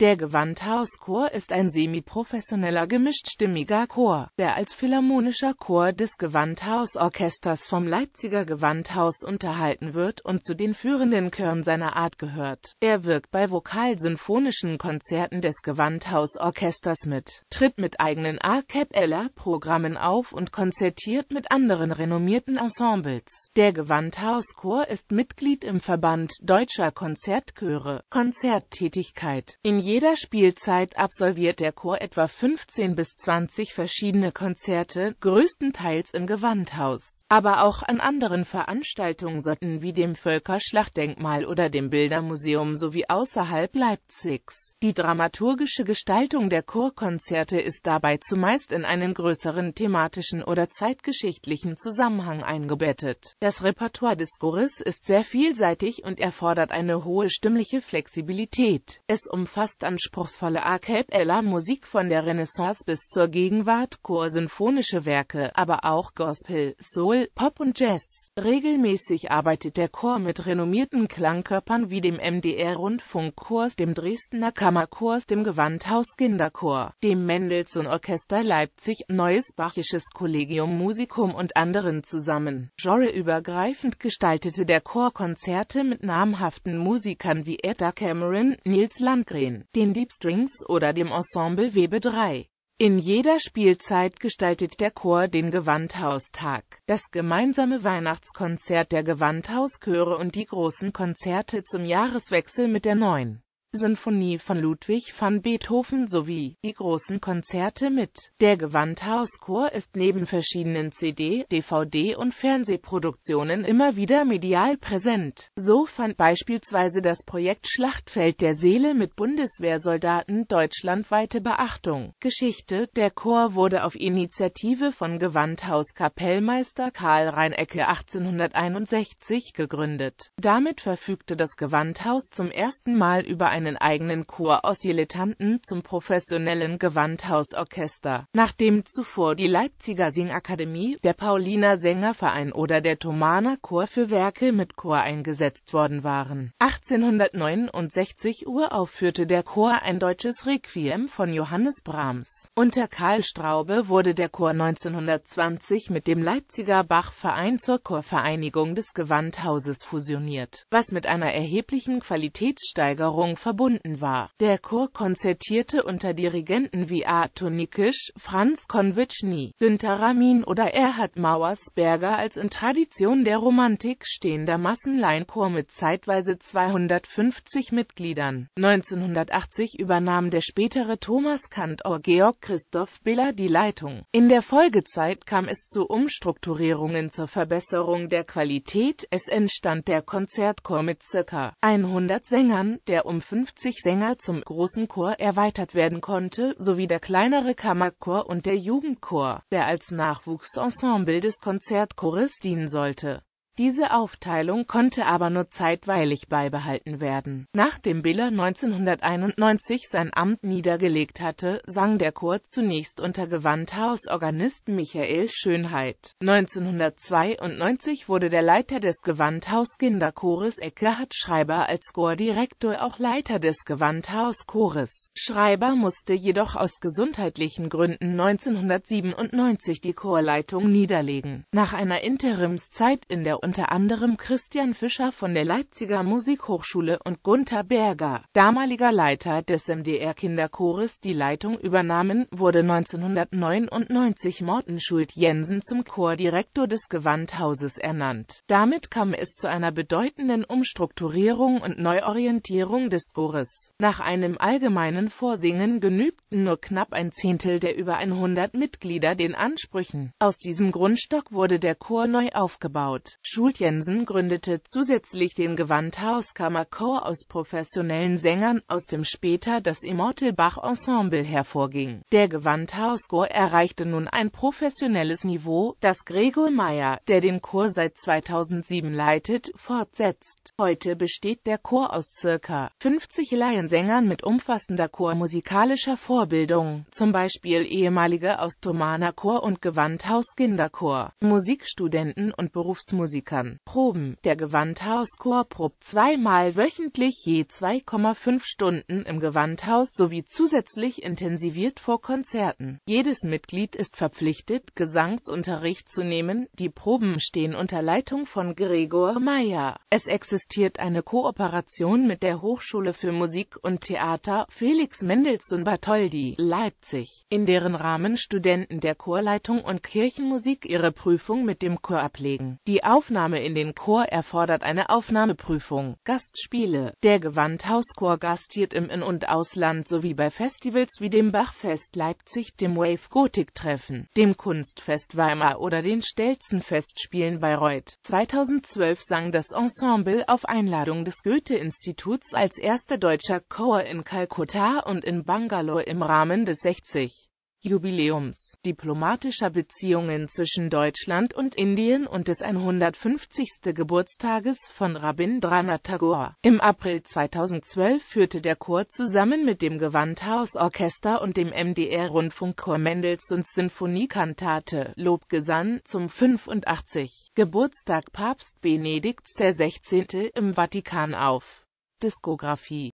Der Gewandhauschor ist ein semiprofessioneller gemischt-stimmiger Chor, der als philharmonischer Chor des Gewandhausorchesters vom Leipziger Gewandhaus unterhalten wird und zu den führenden Chören seiner Art gehört. Er wirkt bei vokalsinfonischen Konzerten des Gewandhausorchesters mit, tritt mit eigenen A ella programmen auf und konzertiert mit anderen renommierten Ensembles. Der Gewandhauschor ist Mitglied im Verband Deutscher Konzertchöre. Konzerttätigkeit In jeder Spielzeit absolviert der Chor etwa 15 bis 20 verschiedene Konzerte, größtenteils im Gewandhaus, aber auch an anderen Veranstaltungssorten wie dem Völkerschlachtdenkmal oder dem Bildermuseum sowie außerhalb Leipzigs. Die dramaturgische Gestaltung der Chorkonzerte ist dabei zumeist in einen größeren thematischen oder zeitgeschichtlichen Zusammenhang eingebettet. Das Repertoire des Chores ist sehr vielseitig und erfordert eine hohe stimmliche Flexibilität. Es umfasst ist anspruchsvolle A Musik von der Renaissance bis zur Gegenwart, chorsinfonische Werke, aber auch Gospel, Soul, Pop und Jazz. Regelmäßig arbeitet der Chor mit renommierten Klangkörpern wie dem MDR-Rundfunkkurs, dem Dresdner Kammerkurs, dem Gewandhaus Kinderchor, dem Mendelssohn Orchester Leipzig, Neues Bachisches Collegium Musicum und anderen zusammen. Genreübergreifend gestaltete der Chor Konzerte mit namhaften Musikern wie Etta Cameron, Nils Landgren, den Deep Strings oder dem Ensemble Webe 3. In jeder Spielzeit gestaltet der Chor den Gewandhaustag, das gemeinsame Weihnachtskonzert der Gewandhauschöre und die großen Konzerte zum Jahreswechsel mit der neuen Sinfonie von Ludwig van Beethoven sowie die großen Konzerte mit. Der Gewandhauschor ist neben verschiedenen CD-, DVD- und Fernsehproduktionen immer wieder medial präsent. So fand beispielsweise das Projekt Schlachtfeld der Seele mit Bundeswehrsoldaten deutschlandweite Beachtung. Geschichte Der Chor wurde auf Initiative von Gewandhaus-Kapellmeister Karl Reinecke 1861 gegründet. Damit verfügte das Gewandhaus zum ersten Mal über ein einen eigenen Chor aus Dilettanten zum professionellen Gewandhausorchester, nachdem zuvor die Leipziger Singakademie, der Pauliner Sängerverein oder der Thomaner Chor für Werke mit Chor eingesetzt worden waren. 1869 Uhr aufführte der Chor ein deutsches Requiem von Johannes Brahms. Unter Karl Straube wurde der Chor 1920 mit dem Leipziger Bachverein zur Chorvereinigung des Gewandhauses fusioniert, was mit einer erheblichen Qualitätssteigerung verbunden war. Der Chor konzertierte unter Dirigenten wie Arthur Nikisch, Franz Konvitschny, Günter Ramin oder Erhard Mauersberger als in Tradition der Romantik stehender Massenlaienchor mit zeitweise 250 Mitgliedern. 1980 übernahm der spätere Thomas Kantor Georg Christoph Biller die Leitung. In der Folgezeit kam es zu Umstrukturierungen zur Verbesserung der Qualität, es entstand der Konzertchor mit ca. 100 Sängern, der um 50 Sänger zum großen Chor erweitert werden konnte, sowie der kleinere Kammerchor und der Jugendchor, der als Nachwuchsensemble des Konzertchores dienen sollte diese Aufteilung konnte aber nur zeitweilig beibehalten werden. Nachdem Biller 1991 sein Amt niedergelegt hatte, sang der Chor zunächst unter Gewandhausorganist Michael Schönheit. 1992 wurde der Leiter des Gewandhaus-Kinderchores Eckhard Schreiber als Chordirektor auch Leiter des Gewandhaus-Chores. Schreiber musste jedoch aus gesundheitlichen Gründen 1997 die Chorleitung niederlegen. Nach einer Interimszeit in der unter anderem Christian Fischer von der Leipziger Musikhochschule und Gunther Berger, damaliger Leiter des MDR Kinderchores, die Leitung übernahmen, wurde 1999 Morten Schult-Jensen zum Chordirektor des Gewandhauses ernannt. Damit kam es zu einer bedeutenden Umstrukturierung und Neuorientierung des Chores. Nach einem allgemeinen Vorsingen genügten nur knapp ein Zehntel der über 100 Mitglieder den Ansprüchen. Aus diesem Grundstock wurde der Chor neu aufgebaut. Schultjensen gründete zusätzlich den Gewandhauskammerchor aus professionellen Sängern, aus dem später das Immortal Bach Ensemble hervorging. Der Gewandhauschor erreichte nun ein professionelles Niveau, das Gregor Meyer, der den Chor seit 2007 leitet, fortsetzt. Heute besteht der Chor aus circa 50 Laiensängern mit umfassender chormusikalischer Vorbildung, zum Beispiel ehemalige Ostomaner Chor und Gewandhaus Kinderchor, Musikstudenten und Berufsmusiker. Musikern. Proben Der Gewandhauschor probt zweimal wöchentlich je 2,5 Stunden im Gewandhaus sowie zusätzlich intensiviert vor Konzerten. Jedes Mitglied ist verpflichtet, Gesangsunterricht zu nehmen. Die Proben stehen unter Leitung von Gregor Meyer. Es existiert eine Kooperation mit der Hochschule für Musik und Theater Felix Mendelssohn Bartholdy, Leipzig, in deren Rahmen Studenten der Chorleitung und Kirchenmusik ihre Prüfung mit dem Chor ablegen. Die Aufnahmen Aufnahme in den Chor erfordert eine Aufnahmeprüfung. Gastspiele Der Gewandhauschor gastiert im In- und Ausland sowie bei Festivals wie dem Bachfest Leipzig, dem Wave Gothic Treffen, dem Kunstfest Weimar oder den Stelzenfestspielen Bayreuth. 2012 sang das Ensemble auf Einladung des Goethe-Instituts als erster deutscher Chor in Kalkutta und in Bangalore im Rahmen des 60. Jubiläums diplomatischer Beziehungen zwischen Deutschland und Indien und des 150. Geburtstages von Rabindranath Tagore. Im April 2012 führte der Chor zusammen mit dem Gewandhausorchester und dem MDR-Rundfunkchor Mendelssohns Sinfoniekantate Lobgesang zum 85. Geburtstag Papst Benedikts XVI. im Vatikan auf. Diskografie